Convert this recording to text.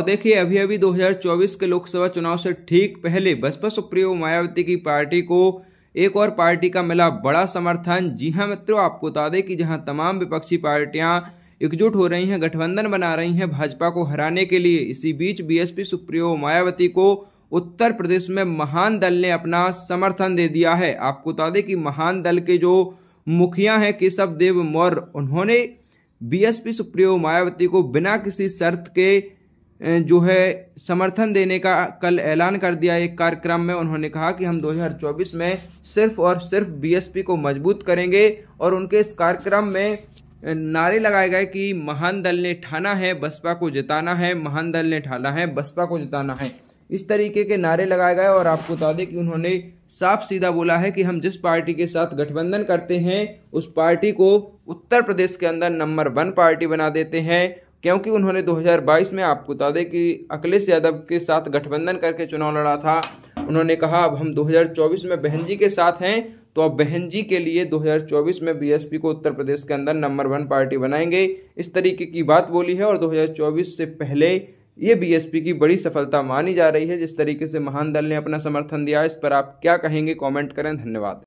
तो देखिए अभी अभी 2024 के लोकसभा चुनाव से ठीक पहले बसपा सुप्रियो मायावती की पार्टी को एक और पार्टी का मिला बड़ा समर्थन जी हां मित्रों आपको बता दें कि जहां तमाम विपक्षी पार्टियां एकजुट हो रही हैं गठबंधन बना रही हैं भाजपा को हराने के लिए इसी बीच बीएसपी सुप्रियो मायावती को उत्तर प्रदेश में महान दल ने अपना समर्थन दे दिया है आपको बता दें कि महान दल के जो मुखिया हैं केशव देव मौर्य उन्होंने बीएसपी सुप्रियो मायावती को बिना किसी शर्त के जो है समर्थन देने का कल ऐलान कर दिया एक कार्यक्रम में उन्होंने कहा कि हम 2024 में सिर्फ और सिर्फ बीएसपी को मजबूत करेंगे और उनके इस कार्यक्रम में नारे लगाए गए कि महान दल ने ठाना है बसपा को जिताना है महान दल ने ठाना है बसपा को जिताना है इस तरीके के नारे लगाए गए और आपको बता दें कि उन्होंने साफ सीधा बोला है कि हम जिस पार्टी के साथ गठबंधन करते हैं उस पार्टी को उत्तर प्रदेश के अंदर नंबर वन पार्टी बना देते हैं क्योंकि उन्होंने 2022 में आपको बता दें कि अखिलेश यादव के साथ गठबंधन करके चुनाव लड़ा था उन्होंने कहा अब हम 2024 में बहन जी के साथ हैं तो अब बहन जी के लिए 2024 में बीएसपी को उत्तर प्रदेश के अंदर नंबर वन पार्टी बनाएंगे इस तरीके की बात बोली है और 2024 से पहले ये बीएसपी की बड़ी सफलता मानी जा रही है जिस तरीके से महान दल ने अपना समर्थन दिया इस पर आप क्या कहेंगे कॉमेंट करें धन्यवाद